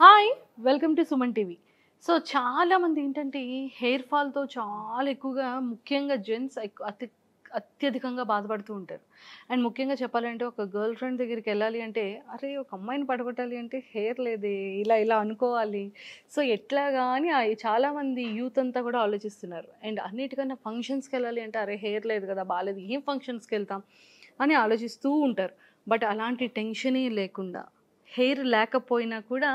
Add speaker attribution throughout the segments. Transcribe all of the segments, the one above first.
Speaker 1: Hi welcome to Suman TV so చాలామంది ఏంటంటే hair ఫాల్తో చాలా ఎక్కువగా ముఖ్యంగా జెంట్స్ అతి అత్యధికంగా బాధపడుతూ ఉంటారు అండ్ ముఖ్యంగా చెప్పాలంటే ఒక గర్ల్ ఫ్రెండ్ దగ్గరికి వెళ్ళాలి అంటే అరే ఒక అమ్మాయిని పడగొట్టాలి అంటే హెయిర్ లేదే ఇలా ఇలా అనుకోవాలి సో ఎట్లా కానీ చాలామంది యూత్ అంతా కూడా ఆలోచిస్తున్నారు అండ్ అన్నిటికన్నా ఫంక్షన్స్కి వెళ్ళాలి అంటే అరే హెయిర్ లేదు కదా బాగాలేదు ఏం ఫంక్షన్స్కి వెళ్తాం అని ఆలోచిస్తూ ఉంటారు బట్ అలాంటి టెన్షనే లేకుండా హెయిర్ లేకపోయినా కూడా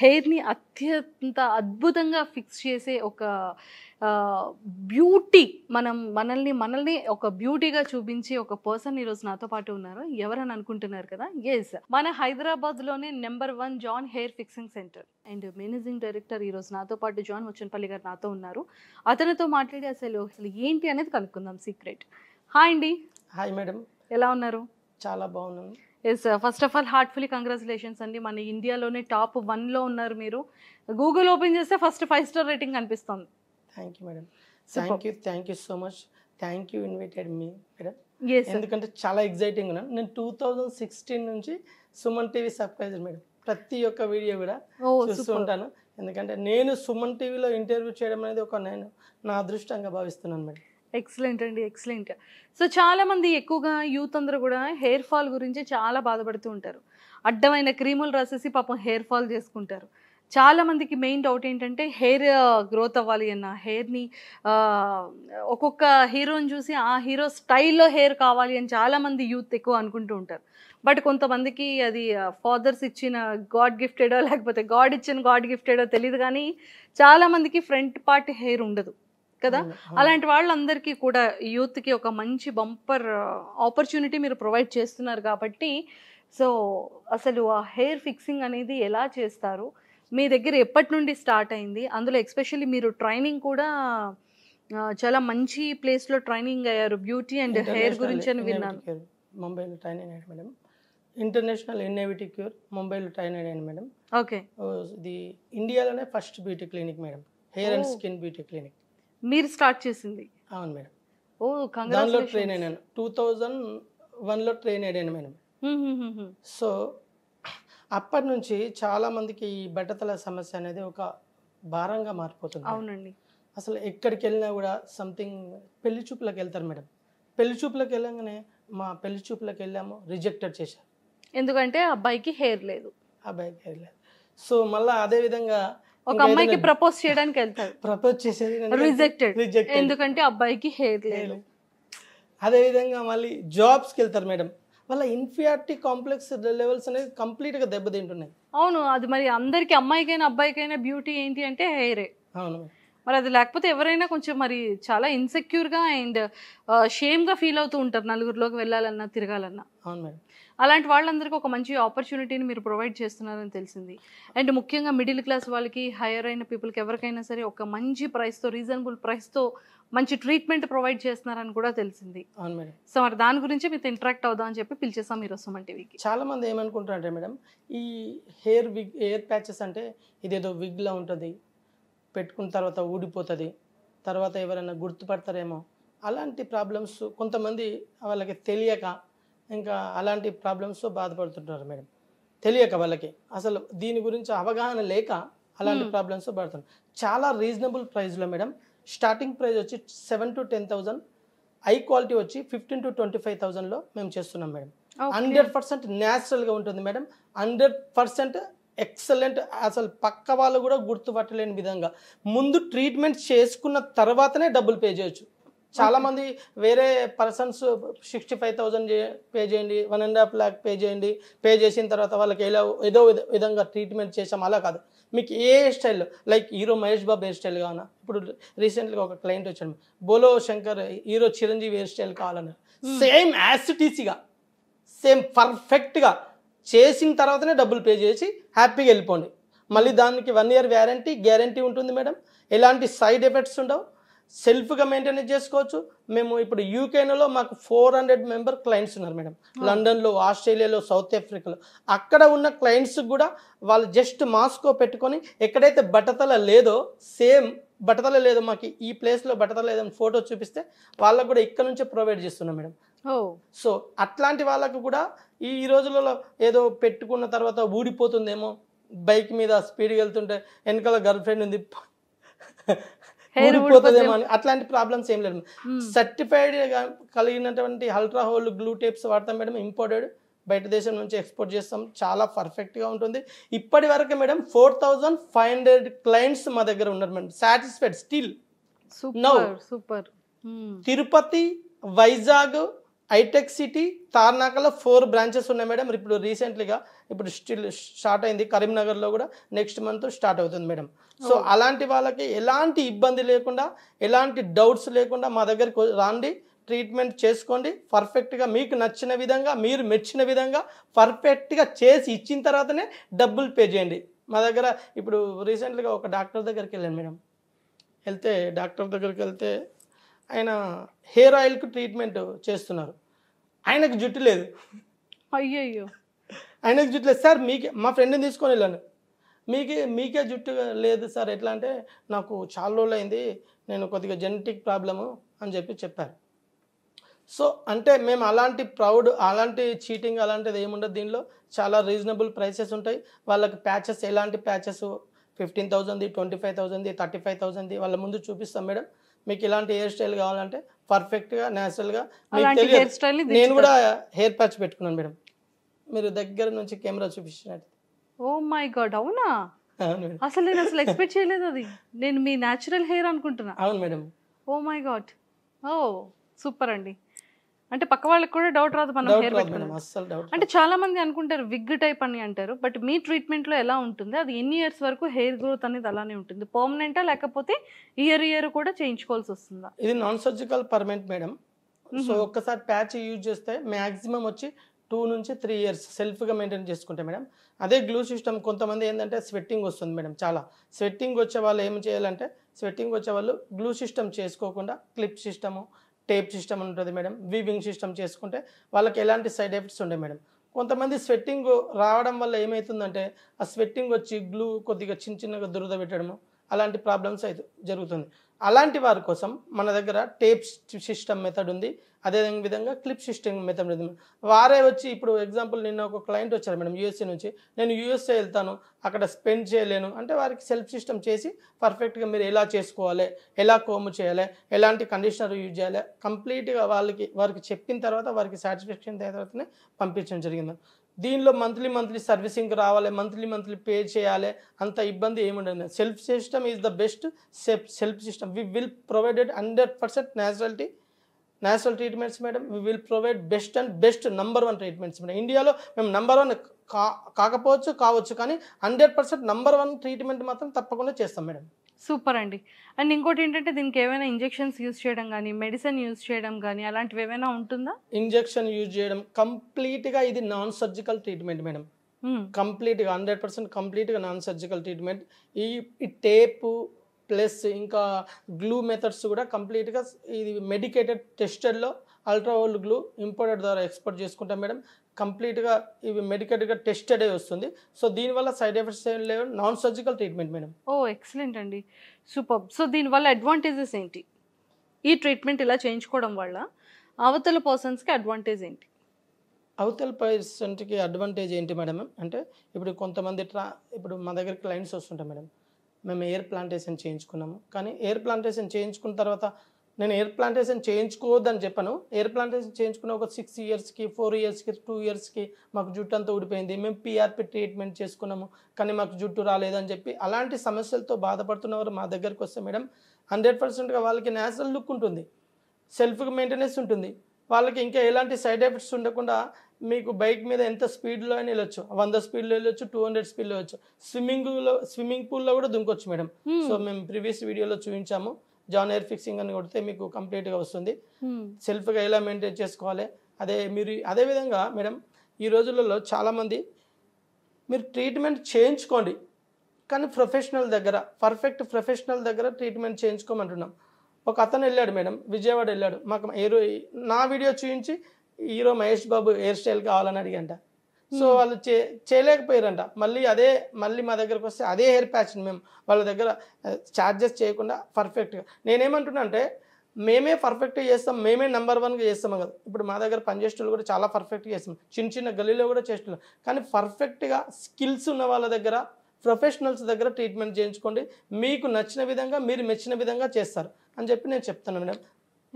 Speaker 1: హెయిర్ని అత్యంత అద్భుతంగా ఫిక్స్ చేసే ఒక బ్యూటీ మనం మనల్ని మనల్ని ఒక బ్యూటీగా చూపించి ఒక పర్సన్ ఈరోజు నాతో పాటు ఉన్నారు ఎవరని అనుకుంటున్నారు కదా ఎస్ మన హైదరాబాద్లోనే number one John hair fixing centre and managing director ఈరోజు నాతో పాటు జాన్ వచ్చినపల్లి గారు నాతో ఉన్నారు అతనితో మాట్లాడి అసలు అసలు ఏంటి అనేది కనుక్కుందాం సీక్రెట్ హాయ్ అండి హాయ్ మేడం ఎలా ఉన్నారు చాలా బాగున్నాను yes first of all heartfully congratulations అండి మన ఇండియాలోనే టాప్ వన్లో ఉన్నారు మీరు గూగుల్ ఓపెన్ చేస్తే ఫస్ట్ ఫైవ్ స్టార్ రేటింగ్ కనిపిస్తుంది
Speaker 2: thank you madam thank you thank you so much thank you invited me madam ఎందుకంటే చాలా ఎగ్జైటింగ్ ఉన్నాను నేను టూ థౌజండ్ సిక్స్టీన్ నుంచి సుమన్ టీవీ సబ్స్క్రైబర్ మేడం ప్రతి ఒక్క వీడియో కూడా oh, చూస్తూ ఉంటాను ఎందుకంటే నేను సుమన్ టీవీలో ఇంటర్వ్యూ చేయడం అనేది ఒక నేను నా అదృష్టంగా భావిస్తున్నాను మేడం ఎక్సలెంట్ అండి ఎక్సలెంట్ సో చాలామంది ఎక్కువగా యూత్ అందరూ కూడా
Speaker 1: హెయిర్ ఫాల్ గురించి చాలా బాధపడుతూ ఉంటారు అడ్డమైన క్రీములు రాసేసి పాపం హెయిర్ ఫాల్ చేసుకుంటారు చాలామందికి మెయిన్ డౌట్ ఏంటంటే హెయిర్ గ్రోత్ uh, అవ్వాలి అన్న హెయిర్ని uh, ఒక్కొక్క హీరోని చూసి ఆ హీరో స్టైల్లో హెయిర్ కావాలి అని చాలామంది యూత్ ఎక్కువ అనుకుంటూ ఉంటారు బట్ కొంతమందికి అది ఫాదర్స్ uh, ఇచ్చిన గాడ్ గిఫ్టెడో లేకపోతే గాడ్ ఇచ్చిన గాడ్ గిఫ్టెడో తెలియదు కానీ చాలామందికి ఫ్రంట్ పార్ట్ హెయిర్ ఉండదు కదా అలాంటి వాళ్ళందరికీ కూడా యూత్కి ఒక మంచి బంపర్ ఆపర్చునిటీ మీరు ప్రొవైడ్ చేస్తున్నారు కాబట్టి సో అసలు ఆ హెయిర్ ఫిక్సింగ్ అనేది ఎలా చేస్తారు మీ దగ్గర ఎప్పటి నుండి స్టార్ట్ అయింది అందులో ఎక్స్పెషల్లీ మీరు ట్రైనింగ్ కూడా చాలా మంచి ప్లేస్లో ట్రైనింగ్ అయ్యారు బ్యూటీ అండ్ హెయిర్ గురించి అని విన్నాను
Speaker 2: ముంబైలో ట్రైన్ అయ్యాడు మేడం ఇంటర్నేషనల్ ఎన్ఐవిటీ క్యూర్ ముంబైలో ట్రైన్ అయ్యాను మేడం ఓకే ఇది ఇండియాలోనే first beauty clinic madam hair and skin beauty clinic మీరు స్టార్ట్ చేసింది అవును మేడం ఓ దానిలో ట్రైన్ అయినాను టూ థౌజండ్ వన్లో ట్రైన్ అయ్యాను మేడం సో అప్పటి నుంచి చాలా మందికి ఈ బట్టతల సమస్య అనేది ఒక భారంగా మారిపోతుంది అవునండి అసలు ఎక్కడికి వెళ్ళినా కూడా సంథింగ్ పెళ్లి చూపులకు వెళ్తారు మేడం పెళ్లి చూపులకు వెళ్ళగానే మా పెళ్లి చూపులకు వెళ్ళాము రిజెక్టెడ్ చేశారు
Speaker 1: ఎందుకంటే అబ్బాయికి హెయిర్ లేదు
Speaker 2: అబ్బాయికి హెయిర్ లేదు సో మళ్ళీ అదేవిధంగా ఒక అమ్మాయికి
Speaker 1: ప్రపోజ్ చేయడానికి వెళ్తాడు
Speaker 2: ప్రపోజ్ చేసేది రిజెక్టెడ్ ఎందుకంటే
Speaker 1: అబ్బాయికి హెయిర్ లేదు
Speaker 2: అదేవిధంగా మళ్ళీ జాబ్స్కి వెళ్తారు మేడం వాళ్ళ ఇన్ఫియారిటీ కాంప్లెక్స్ లెవెల్స్ అనేవి కంప్లీట్గా దెబ్బతింటున్నాయి
Speaker 1: అవును అది మరి అందరికి అమ్మాయికైనా అబ్బాయికైనా బ్యూటీ ఏంటి అంటే హెయిరే అవును మరి అది లేకపోతే ఎవరైనా కొంచెం మరి చాలా ఇన్సెక్యూర్గా అండ్ షేమ్గా ఫీల్ అవుతూ ఉంటారు నలుగురిలోకి వెళ్ళాలన్నా తిరగాలన్నా అవును మేడం అలాంటి వాళ్ళందరికీ ఒక మంచి ఆపర్చునిటీని మీరు ప్రొవైడ్ చేస్తున్నారని తెలిసింది అండ్ ముఖ్యంగా మిడిల్ క్లాస్ వాళ్ళకి హైయర్ అయిన పీపుల్కి ఎవరికైనా సరే ఒక మంచి ప్రైస్తో రీజనబుల్ ప్రైస్తో మంచి ట్రీట్మెంట్ ప్రొవైడ్ చేస్తున్నారని కూడా తెలిసింది అవును మేడం సో మరి దాని గురించి మీతో ఇంటరాక్ట్ అవుదాం అని చెప్పి పిలిచేసాం మీరు వస్తాం టీవీకి
Speaker 2: చాలా మంది ఏమనుకుంటారంటే మేడం ఈ హెయిర్ విగ్ హెయిర్ ప్యాచెస్ అంటే ఇదేదో విగ్లా ఉంటుంది పెట్టుకున్న తర్వాత ఊడిపోతుంది తర్వాత ఎవరైనా గుర్తుపడతారేమో అలాంటి ప్రాబ్లమ్స్ కొంతమంది వాళ్ళకి తెలియక ఇంకా అలాంటి ప్రాబ్లమ్స్తో బాధపడుతుంటారు మేడం తెలియక వాళ్ళకి అసలు దీని గురించి అవగాహన లేక అలాంటి ప్రాబ్లమ్స్తో hmm. పడుతున్నారు చాలా రీజనబుల్ ప్రైస్లో మేడం స్టార్టింగ్ ప్రైస్ వచ్చి seven to ten thousand high quality వచ్చి ఫిఫ్టీన్ టు ట్వంటీ ఫైవ్ థౌజండ్లో మేము చేస్తున్నాం మేడం హండ్రెడ్ పర్సెంట్ న్యాచురల్గా ఉంటుంది మేడం హండ్రెడ్ పర్సెంట్ ఎక్సలెంట్ అసలు పక్క వాళ్ళు కూడా గుర్తుపట్టలేని విధంగా ముందు ట్రీట్మెంట్ చేసుకున్న తర్వాతనే డబ్బులు పే చేయొచ్చు చాలా మంది వేరే persons sixty five thousand pay చేయండి one and half lakh pay చేయండి పే చేసిన తర్వాత వాళ్ళకి ఎలా ఏదో విధంగా ట్రీట్మెంట్ చేసాం అలా కాదు మీకు ఏ స్టైల్లో like hero Mahesh Babu hair style కావాలన్నా ఇప్పుడు రీసెంట్గా ఒక క్లయింట్ వచ్చాడు Bhola Shankar hero Chiranjeevi hair style కావాలన్నారు సేమ్ యాసిటీసీగా సేమ్ పర్ఫెక్ట్గా చేసిన తర్వాతనే డబ్బులు పే చేసి హ్యాపీగా వెళ్ళిపోండి మళ్ళీ దానికి వన్ ఇయర్ వ్యారంటీ గ్యారంటీ ఉంటుంది మేడం ఎలాంటి సైడ్ ఎఫెక్ట్స్ ఉండవు సెల్ఫ్గా మెయింటైన్ చేసుకోవచ్చు మేము ఇప్పుడు యూకేలో మాకు ఫోర్ హండ్రెడ్ మెంబర్ క్లయింట్స్ ఉన్నారు మేడం లండన్లో ఆస్ట్రేలియాలో సౌత్ ఆఫ్రికాలో అక్కడ ఉన్న క్లయింట్స్ కూడా వాళ్ళు జస్ట్ మాస్కో పెట్టుకొని ఎక్కడైతే బట్టతల లేదో సేమ్ బట్టతల లేదో మాకు ఈ ప్లేస్లో బట్టతల లేదని ఫోటో చూపిస్తే వాళ్ళకు కూడా ఇక్కడ నుంచే ప్రొవైడ్ చేస్తున్నాం మేడం సో అట్లాంటి వాళ్ళకు కూడా ఈ రోజులలో ఏదో పెట్టుకున్న తర్వాత ఊడిపోతుందేమో బైక్ మీద స్పీడ్గా వెళ్తుంటే వెనకాల గర్ల్ ఫ్రెండ్ ఉంది ఊడిపోతుందేమో అని అట్లాంటి ప్రాబ్లమ్స్ ఏం లేదు సర్టిఫైడ్ కలిగినటువంటి అల్ట్రా హోల్ గ్లూ టేప్స్ వాడతాం మేడం ఇంపోర్టెడ్ బయట దేశం నుంచి ఎక్స్పోర్ట్ చేస్తాం చాలా పర్ఫెక్ట్గా ఉంటుంది ఇప్పటి వరకు madam four thousand five hundred clients మా దగ్గర ఉన్నారు madam satisfied still super super Tirupati Vizag Hitech City తార్నాకలో ఫోర్ బ్రాంచెస్ ఉన్నాయి మేడం ఇప్పుడు రీసెంట్లీగా ఇప్పుడు స్టిల్ స్టార్ట్ అయింది కరీంనగర్లో కూడా నెక్స్ట్ మంత్ స్టార్ట్ అవుతుంది మేడం సో అలాంటి వాళ్ళకి ఎలాంటి ఇబ్బంది లేకుండా ఎలాంటి డౌట్స్ లేకుండా మా దగ్గరికి రాండి ట్రీట్మెంట్ చేసుకోండి పర్ఫెక్ట్గా మీకు నచ్చిన విధంగా మీరు మెచ్చిన విధంగా పర్ఫెక్ట్గా చేసి ఇచ్చిన తర్వాతనే డబ్బులు పే చేయండి మా దగ్గర ఇప్పుడు రీసెంట్గా ఒక డాక్టర్ దగ్గరికి వెళ్ళాను మేడం వెళ్తే డాక్టర్ దగ్గరికి వెళ్తే ఆయన హెయిర్ ఆయిల్కి ట్రీట్మెంట్ చేస్తున్నారు ఆయనకు జుట్టు లేదు అయ్యయ్యో ఆయన జుట్టు లేదు సార్ మీకే మా ఫ్రెండ్ని తీసుకొని వెళ్ళాను మీకే మీకే జుట్టు లేదు సార్ ఎట్లా అంటే నాకు చాలా రోజులు అయింది నేను కొద్దిగా జెనెటిక్ ప్రాబ్లము అని చెప్పి చెప్పారు సో అంటే మేము అలాంటి ప్రౌడ్ అలాంటి చీటింగ్ అలాంటిది ఏముండదు దీనిలో చాలా రీజనబుల్ ప్రైసెస్ ఉంటాయి వాళ్ళకి ప్యాచెస్ ఎలాంటి ప్యాచెస్ ఫిఫ్టీన్ థౌజండ్ది ట్వంటీ ఫైవ్ థౌజండ్ది థర్టీ ఫైవ్ థౌజండ్ది వాళ్ళ ముందు చూపిస్తాం మేడం మీకు ఇలాంటి హెయిర్ స్టైల్ కావాలంటే పర్ఫెక్ట్గా న్యాచురల్గా నేను కూడా హెయిర్ ప్యాచ్ పెట్టుకున్నాను మేడం మీరు దగ్గర నుంచి కెమెరా చూపించినట్టు ఓ మై గాడ్ అవునా అసలు నేను అసలు ఎక్స్పెక్ట్
Speaker 1: చేయలేదు అది నేను మీ న్యాచురల్ హెయిర్ అనుకుంటున్నా అవును madam oh my god oh super అండి అంటే పక్క వాళ్ళకి కూడా డౌట్ రాదు మనం హెయిర్ అంటే చాలా మంది అనుకుంటారు విగ్ టైప్ అని అంటారు బట్ మీ ట్రీట్మెంట్ లో ఎలా ఉంటుంది అది ఎన్ని ఇయర్స్ వరకు హెయిర్ గ్రోత్ అనేది అలానే ఉంటుంది పర్మనెంటా లేకపోతే ఇయర్ ఇయర్ కూడా చేయించుకోవాల్సి వస్తుందా
Speaker 2: ఇది non surgical permanent madam so ఒక్కసారి ప్యాచ్ యూజ్ చేస్తే మాక్సిమం వచ్చి టూ నుంచి త్రీ ఇయర్స్ సెల్ఫ్గా మెయింటైన్ చేసుకుంటే మేడం అదే గ్లూ సిస్టమ్ కొంతమంది ఏంటంటే స్వెట్టింగ్ వస్తుంది మేడం చాలా స్వెట్టింగ్ వచ్చే వాళ్ళు ఏం చేయాలంటే స్వెట్టింగ్ వచ్చే వాళ్ళు గ్లూ సిస్టమ్ చేసుకోకుండా క్లిప్ సిస్టము టేప్ సిస్టమ్ ఉంటుంది మేడం వీవింగ్ సిస్టమ్ చేసుకుంటే వాళ్ళకి ఎలాంటి సైడ్ ఎఫెక్ట్స్ ఉండే మేడం కొంతమంది స్వెట్టింగ్ రావడం వల్ల ఏమవుతుందంటే ఆ స్వెట్టింగ్ వచ్చి గ్లూ కొద్దిగా చిన్న చిన్నగా దురద పెట్టడము అలాంటి ప్రాబ్లమ్స్ అయితే జరుగుతుంది అలాంటి వారి కోసం మన దగ్గర టేప్ సిస్టమ్ మెథడ్ ఉంది అదే విధంగా క్లిప్ సిస్టమ్ మెథడ్ ఉంది వారే వచ్చి ఇప్పుడు ఎగ్జాంపుల్ నిన్న ఒక క్లయింట్ వచ్చారు మేడం యూఎస్ఏ నుంచి నేను యూఎస్ఏ వెళ్తాను అక్కడ స్పెండ్ చేయలేను అంటే వారికి సెల్ఫ్ సిస్టమ్ చేసి పర్ఫెక్ట్గా మీరు ఎలా చేసుకోవాలి ఎలా కోము చేయాలి ఎలాంటి కండిషనర్ యూజ్ చేయాలి కంప్లీట్గా వాళ్ళకి వారికి చెప్పిన తర్వాత వారికి సాటిస్ఫాక్షన్ తర్వాతనే పంపించడం జరిగింది దీనిలో మంత్లీ మంత్లీ సర్వీసింగ్ రావాలి మంత్లీ మంత్లీ పే చేయాలి అంత ఇబ్బంది ఏముండదు self system is the best self self system we will provided hundred percent naturality natural treatments madam we will provide best and best number one treatments madam ఇండియాలో మేము number one కాకపోవచ్చు కావచ్చు కానీ hundred percent number one treatment మాత్రం తప్పకుండా చేస్తాం madam
Speaker 1: super అండి and ఇంకోటి ఏంటంటే దీనికి ఏమైనా ఇంజెక్షన్స్ యూజ్ చేయడం కానీ మెడిసిన్ యూజ్ చేయడం కానీ అలాంటివి ఏమైనా ఉంటుందా
Speaker 2: ఇంజెక్షన్ యూజ్ చేయడం కంప్లీట్గా ఇది నాన్ సర్జికల్ ట్రీట్మెంట్ మేడం కంప్లీట్గా హండ్రెడ్ పర్సెంట్ కంప్లీట్గా నాన్ సర్జికల్ ట్రీట్మెంట్ ఈ టేపు ప్లస్ ఇంకా గ్లూ మెథడ్స్ కూడా కంప్లీట్గా ఇది మెడికేటెడ్ టెస్టెడ్లో అల్ట్రావోల్డ్ గ్లూ ఇంపోర్టెడ్ ద్వారా ఎక్స్పోర్ట్ చేసుకుంటాం మేడం కంప్లీట్గా ఇవి మెడికల్గా టెస్టెడ్ అయి వస్తుంది సో దీనివల్ల సైడ్ ఎఫెక్ట్స్ ఏం లేవు non surgical treatment madam
Speaker 1: oh excellent అండి సూపర్ సో దీనివల్ల అడ్వాంటేజెస్ ఏంటి ఈ ట్రీట్మెంట్ ఇలా చేయించుకోవడం వల్ల అవతల పర్సన్స్కి అడ్వాంటేజ్ ఏంటి
Speaker 2: అవతల పర్సన్కి అడ్వాంటేజ్ ఏంటి మేడం అంటే ఇప్పుడు కొంతమంది ట్రా ఇప్పుడు మా దగ్గర క్లయింట్స్ వస్తుంటాయి మేడం మేము ఎయిర్ ప్లాంటేషన్ చేయించుకున్నాము కానీ ఎయిర్ ప్లాంటేషన్ చేయించుకున్న తర్వాత నేను ఎయిర్ ప్లాంటేషన్ చేయించుకోవద్దని చెప్పాను ఎయిర్ ప్లాంటేషన్ చేయించుకుని ఒక సిక్స్ ఇయర్స్కి ఫోర్ ఇయర్స్కి టూ ఇయర్స్కి మాకు జుట్టు అంతా ఊడిపోయింది మేము పీఆర్పీ ట్రీట్మెంట్ చేసుకున్నాము కానీ మాకు జుట్టు రాలేదని చెప్పి అలాంటి సమస్యలతో బాధపడుతున్న వారు మా దగ్గరికి వస్తే మేడం హండ్రెడ్ పర్సెంట్గా వాళ్ళకి న్యాచురల్ లుక్ ఉంటుంది సెల్ఫ్కి మెయింటెనెన్స్ ఉంటుంది వాళ్ళకి ఇంకా ఎలాంటి సైడ్ ఎఫెక్ట్స్ ఉండకుండా మీకు బైక్ మీద ఎంత స్పీడ్లో అయినా వెళ్ళొచ్చు వంద స్పీడ్లో వెళ్ళొచ్చు టూ హండ్రెడ్ స్పీడ్లో వెళ్ళొచ్చు స్విమ్మింగ్లో స్విమ్మింగ్ పూల్లో కూడా దుంకొచ్చు మేడం సో hmm. మేము ప్రీవియస్ వీడియోలో చూపించాము జాన్ ఎయిర్ ఫిక్సింగ్ అని కొడితే మీకు కంప్లీట్గా వస్తుంది సెల్ఫ్గా ఎలా మెయింటైన్ చేసుకోవాలి అదే మీరు అదేవిధంగా మేడం ఈ రోజులలో చాలామంది మీరు ట్రీట్మెంట్ చేయించుకోండి కానీ ప్రొఫెషనల్ దగ్గర పర్ఫెక్ట్ ప్రొఫెషనల్ దగ్గర ట్రీట్మెంట్ చేయించుకోమంటున్నాం ఒక అతను వెళ్ళాడు మేడం విజయవాడ వెళ్ళాడు మాకు హీరో నా వీడియో చూపించి hero Mahesh Babu hair style కావాలని అడిగంట సో వాళ్ళు చే చేయలేకపోయారంట మళ్ళీ అదే మళ్ళీ మా దగ్గరకు వస్తే అదే హెయిర్ ప్యాచ్ని మేము వాళ్ళ దగ్గర ఛార్జెస్ చేయకుండా పర్ఫెక్ట్గా నేనేమంటున్నా అంటే మేమే పర్ఫెక్ట్గా చేస్తాం మేమే నెంబర్ వన్గా చేస్తాం కదా ఇప్పుడు మా దగ్గర పనిచేసేటోళ్ళు కూడా చాలా పర్ఫెక్ట్గా చేస్తాం చిన్న చిన్న గల్లీలో కూడా చేస్తున్నాం కానీ పర్ఫెక్ట్గా స్కిల్స్ ఉన్న వాళ్ళ దగ్గర ప్రొఫెషనల్స్ దగ్గర ట్రీట్మెంట్ చేయించుకోండి మీకు నచ్చిన విధంగా మీరు మెచ్చిన విధంగా చేస్తారు అని చెప్పి నేను చెప్తాను మేడం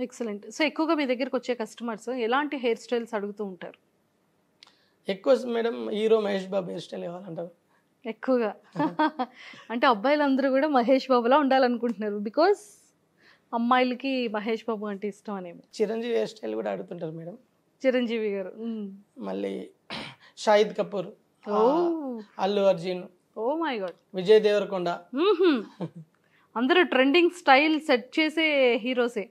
Speaker 1: ఎక్సలెంట్ సో ఎక్కువగా మీ దగ్గరకు వచ్చే కస్టమర్స్ ఎలాంటి హెయిర్ స్టైల్స్ అడుగుతూ ఉంటారు
Speaker 2: ఎక్కువ madam hero Mahesh Babu hair style కావాలంటారు
Speaker 1: ఎక్కువగా అంటే అబ్బాయిలు అందరూ కూడా మహేష్ బాబులా ఉండాలనుకుంటున్నారు బికాస్ అమ్మాయిలకి మహేష్ బాబు అంటే ఇష్టం అనేది
Speaker 2: చిరంజీవి హెయిర్ స్టైల్ కూడా ఆడుతుంటారు మేడం
Speaker 1: చిరంజీవి గారు
Speaker 2: మళ్ళీ Shahid Kapoor Allu Arjun oh my god Vijay Deverakonda
Speaker 1: అందరూ ట్రెండింగ్ స్టైల్ సెట్ చేసే హీరోసే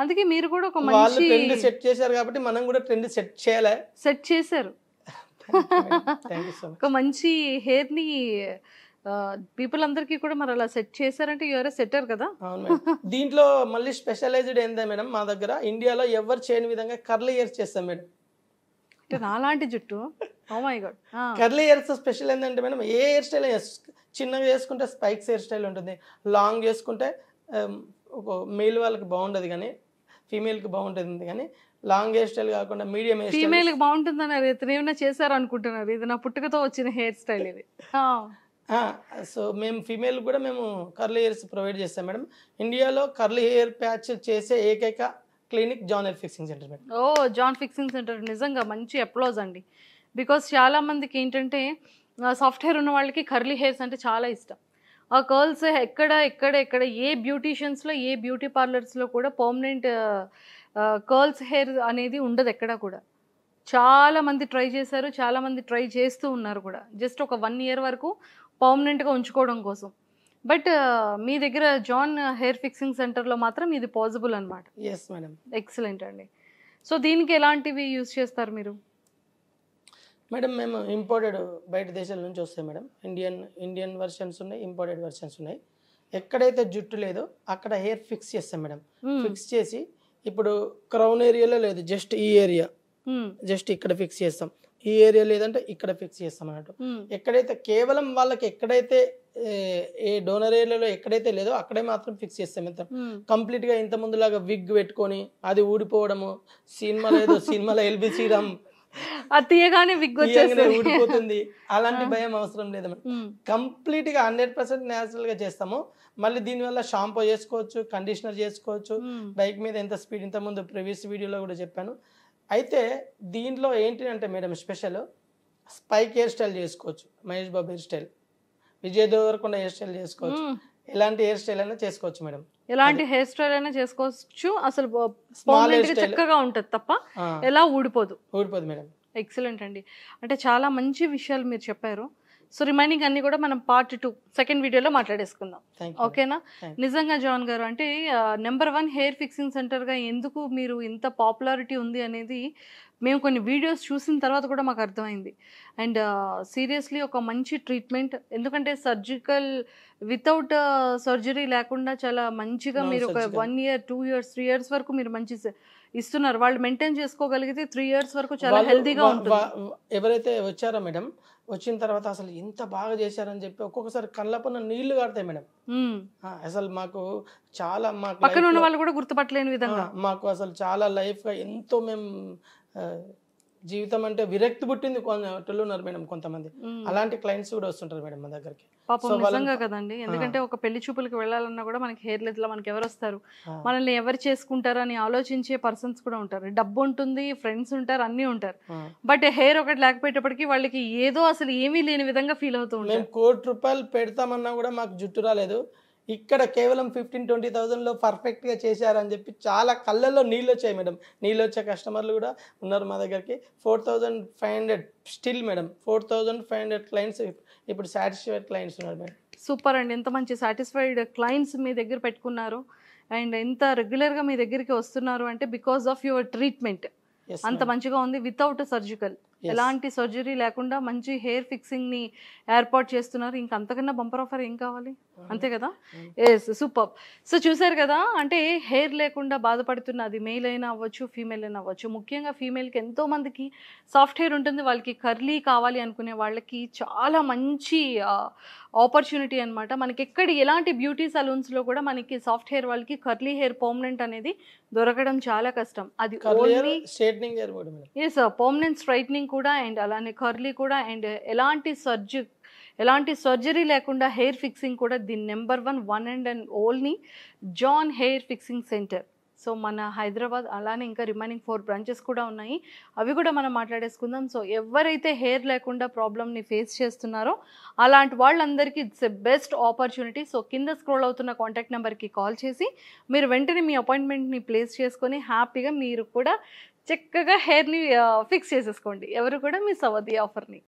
Speaker 1: అందుకే మీరు కూడా ఒక మంచి సెట్
Speaker 2: చేశారు కాబట్టి మనం కూడా ట్రెండ్ సెట్ చేయాలి సెట్
Speaker 1: చేశారు ఒక మంచి హెయిర్ ని పీపుల్ అందరికీ కూడా మరి అలా సెట్ చేశారంటే యూఆర్ సెట్టర్ కదా
Speaker 2: దీంట్లో మళ్ళీ స్పెషలైజ్డ్ ఏందే మేడం మా దగ్గర ఇండియాలో ఎవరు చేయని విధంగా కర్ల ఇయర్స్ చేస్తాం మేడం అంటే నాలాంటి జుట్టు కర్లీ ఇయర్స్ స్పెషల్ ఏంటంటే మేడం ఏ హెయిర్ స్టైల్ చిన్నగా చేసుకుంటే స్పైక్స్ హెయిర్ స్టైల్ ఉంటుంది లాంగ్ చేసుకుంటే ఒక మేల్ వాళ్ళకి బాగుండదు కానీ ఫీమేల్కి బాగుంటుంది కానీ లాంగ్ హెయిర్ స్టైల్ కాకుండా మీడియం హెయిర్ ఫీమేల్
Speaker 1: బాగుంటుందన్నారు ఇతను ఏమైనా చేశారు అనుకుంటున్నారు ఇది నా పుట్టుకతో వచ్చిన హెయిర్ స్టైల్ ఇది
Speaker 2: సో మేము ఫీమేల్ కూడా మేము కర్లీ హెయిర్స్ ప్రొవైడ్ చేస్తాం మేడం ఇండియాలో కర్లీ హెయిర్ ప్యాచ్ చేసే ఏకైక clinic John hair fixing centre madam
Speaker 1: ఓ జాన్ ఫిక్సింగ్ సెంటర్ నిజంగా మంచి అప్లోజ్ అండి బికాస్ చాలామందికి ఏంటంటే సాఫ్ట్వేర్ ఉన్న వాళ్ళకి కర్లీ హెయిర్స్ అంటే చాలా ఇష్టం ఆ కర్ల్స్ ఎక్కడ ఎక్కడ ఎక్కడ ఏ బ్యూటీషియన్స్లో ఏ బ్యూటీ పార్లర్స్లో కూడా పర్మనెంట్ కర్ల్స్ హెయిర్ అనేది ఉండదు ఎక్కడ కూడా చాలామంది ట్రై చేశారు చాలామంది ట్రై చేస్తూ ఉన్నారు కూడా జస్ట్ ఒక వన్ ఇయర్ వరకు పర్మనెంట్గా ఉంచుకోవడం కోసం బట్ మీ దగ్గర జాన్ హెయిర్ ఫిక్సింగ్ సెంటర్లో మాత్రం ఇది పాసిబుల్ అనమాట ఎస్ మేడం ఎక్సలెంట్ అండి సో దీనికి ఎలాంటివి యూజ్ చేస్తారు మీరు
Speaker 2: మేడం మేము ఇంపోర్టెడ్ బయట దేశాల నుంచి వస్తాయి మేడం ఇండియన్ ఇండియన్ వెర్షన్స్ ఉన్నాయి ఇంపోర్టెడ్ వెర్షన్స్ ఉన్నాయి ఎక్కడైతే జుట్టు లేదో అక్కడ హెయిర్ ఫిక్స్ చేస్తాం మేడం ఫిక్స్ hmm. చేసి ఇప్పుడు క్రౌన్ ఏరియాలో లేదు జస్ట్ ఈ ఏరియా జస్ట్ hmm. ఇక్కడ ఫిక్స్ చేస్తాం ఈ ఏరియా లేదంటే ఇక్కడ ఫిక్స్ చేస్తాం అన్నట్టు hmm. ఎక్కడైతే కేవలం వాళ్ళకి ఎక్కడైతే ఏ డోనర్ ఏరియాలో ఎక్కడైతే లేదో అక్కడే మాత్రం ఫిక్స్ చేస్తాం ఇంత కంప్లీట్ గా ఇంత ముందులాగా విగ్ పెట్టుకొని అది ఊడిపోవడము సినిమా లేదో సినిమాలో ఎల్బి
Speaker 1: అది తీయగానే బిగ్ ఊడిపోతుంది
Speaker 2: అలాంటి భయం అవసరం లేదు కంప్లీట్ గా హండ్రెడ్ పర్సెంట్ న్యాచురల్ గా చేస్తాము మళ్ళీ దీనివల్ల షాంపూ చేసుకోవచ్చు కండిషనర్ చేసుకోవచ్చు బైక్ మీద ఎంత స్పీడ్ ఇంత ముందు ప్రీవియస్ వీడియోలో కూడా చెప్పాను అయితే దీంట్లో ఏంటి అంటే madam special spike hair style చేసుకోవచ్చు Mahesh Babu hair style Vijay Deverakonda hair style చేసుకోవచ్చు ఎలాంటి హెయిర్ స్టైల్ అయినా చేసుకోవచ్చు మేడం ఎలాంటి
Speaker 1: హెయిర్ స్టైల్ అయినా చేసుకోవచ్చు అసలు చక్కగా
Speaker 2: ఉంటది తప్ప ఎలా ఊడిపోదు ఊడిపోదు మేడం
Speaker 1: ఎక్సలెంట్ అండి అంటే చాలా మంచి విషయాలు మీరు చెప్పారు సో రిమైనింగ్ అన్ని కూడా మనం పార్ట్ టూ సెకండ్ వీడియోలో మాట్లాడేసుకుందాం ఓకేనా నిజంగా జాన్ గారు అంటే నెంబర్ వన్ హెయిర్ ఫిక్సింగ్ సెంటర్గా ఎందుకు మీరు ఇంత పాపులారిటీ ఉంది అనేది మేము కొన్ని వీడియోస్ చూసిన తర్వాత కూడా మాకు అర్థమైంది అండ్ సీరియస్లీ ఒక మంచి ట్రీట్మెంట్ ఎందుకంటే సర్జికల్ వితౌట్ సర్జరీ లేకుండా చాలా మంచిగా మీరు ఒక one year two years three years వరకు మీరు మంచి ఇస్తున్నారు వాళ్ళు మెయింటైన్ చేసుకోగలిగితే త్రీ ఇయర్స్ వరకు చాలా హెల్దీగా ఉంటుంది
Speaker 2: ఎవరైతే వచ్చారో మేడం వచ్చిన తర్వాత అసలు ఇంత బాగా చేశారని చెప్పి ఒక్కొక్కసారి కళ్ళపన్న నీళ్లు కడతాయి మేడం అసలు మాకు చాలా మాకు పక్కన ఉన్న వాళ్ళు
Speaker 1: కూడా గుర్తుపట్టలేని విధంగా
Speaker 2: మాకు అసలు చాలా లైఫ్గా ఎంతో మేము జీవితం అంటే విరక్తి పుట్టింది ఉన్నారు మేడం కొంతమంది అలాంటి క్లయింట్స్ కూడా వస్తుంటారు మేడం మా దగ్గరికి
Speaker 1: కదండి ఎందుకంటే ఒక పెళ్లి చూపులకు వెళ్ళాలన్నా కూడా మనకి హెయిర్ లెత్లో మనకి ఎవరు వస్తారు మనల్ని ఎవరు చేసుకుంటారు అని ఆలోచించే పర్సన్స్ కూడా ఉంటారు డబ్బు ఉంటుంది ఫ్రెండ్స్ ఉంటారు అన్ని ఉంటారు బట్ హెయిర్ ఒకటి లేకపోయేటప్పటికి వాళ్ళకి ఏదో అసలు ఏమీ లేని విధంగా ఫీల్ అవుతూ
Speaker 2: కోటి రూపాయలు పెడతామన్నా కూడా మాకు జుట్టు రాలేదు ఇక్కడ కేవలం ఫిఫ్టీన్ ట్వంటీ థౌజండ్లో పర్ఫెక్ట్గా చేశారని చెప్పి చాలా కళ్ళల్లో నీళ్ళు వచ్చాయి మేడం నీళ్ళు వచ్చే కస్టమర్లు కూడా ఉన్నారు మా దగ్గరికి four thousand five hundred still madam four thousand five hundred clients ఇప్పుడు సాటిస్ఫైడ్ క్లయింట్స్ ఉన్నారు మేడం
Speaker 1: సూపర్ అండి ఎంత మంచి సాటిస్ఫైడ్ క్లయింట్స్ మీ దగ్గర పెట్టుకున్నారు అండ్ ఎంత రెగ్యులర్గా మీ దగ్గరికి వస్తున్నారు అంటే బికాస్ ఆఫ్ యువర్ ట్రీట్మెంట్ అంత మంచిగా ఉంది వితౌట్ సర్జికల్ ఎలాంటి సర్జరీ లేకుండా మంచి హెయిర్ ఫిక్సింగ్ని ఏర్పాటు చేస్తున్నారు ఇంకంతకన్నా అంతకన్నా బంపర్ ఆఫర్ ఏం కావాలి అంతే కదా ఎస్ సూపర్ సో చూసారు కదా అంటే హెయిర్ లేకుండా బాధపడుతున్న అది మేల్ అయినా అవ్వచ్చు ఫీమేల్ అయినా అవ్వచ్చు ముఖ్యంగా ఫీమేల్కి ఎంతో మందికి సాఫ్ట్ హెయిర్ ఉంటుంది వాళ్ళకి కర్లీ కావాలి అనుకునే వాళ్ళకి చాలా మంచి ఆపర్చునిటీ అనమాట మనకి ఎక్కడ ఎలాంటి బ్యూటీ సలూన్స్లో కూడా మనకి సాఫ్ట్ హెయిర్ వాళ్ళకి కర్లీ హెయిర్ పర్మనెంట్ అనేది దొరకడం చాలా కష్టం అది ఓన్లీ ఎస్ పర్మనెంట్ స్ట్రైట్నింగ్ కూడా అండ్ అలానే కర్లీ కూడా అండ్ ఎలాంటి సర్జెక్ట్ ఎలాంటి సర్జరీ లేకుండా హెయిర్ ఫిక్సింగ్ కూడా the number one one and and only John hair fixing centre so మన హైదరాబాద్ అలానే ఇంకా రిమైనింగ్ ఫోర్ బ్రాంచెస్ కూడా ఉన్నాయి అవి కూడా మనం మాట్లాడేసుకుందాం సో ఎవరైతే హెయిర్ లేకుండా ప్రాబ్లమ్ని ఫేస్ చేస్తున్నారో అలాంటి వాళ్ళందరికీ it's a best opportunity so కింద స్క్రోల్ అవుతున్న కాంటాక్ట్ నెంబర్కి కాల్ చేసి మీరు వెంటనే మీ అపాయింట్మెంట్ని ప్లేస్ చేసుకొని హ్యాపీగా మీరు కూడా చక్కగా హెయిర్ని ఫిక్స్ చేసేసుకోండి ఎవరు కూడా మిస్ అవ్వద్దు ఆఫర్ని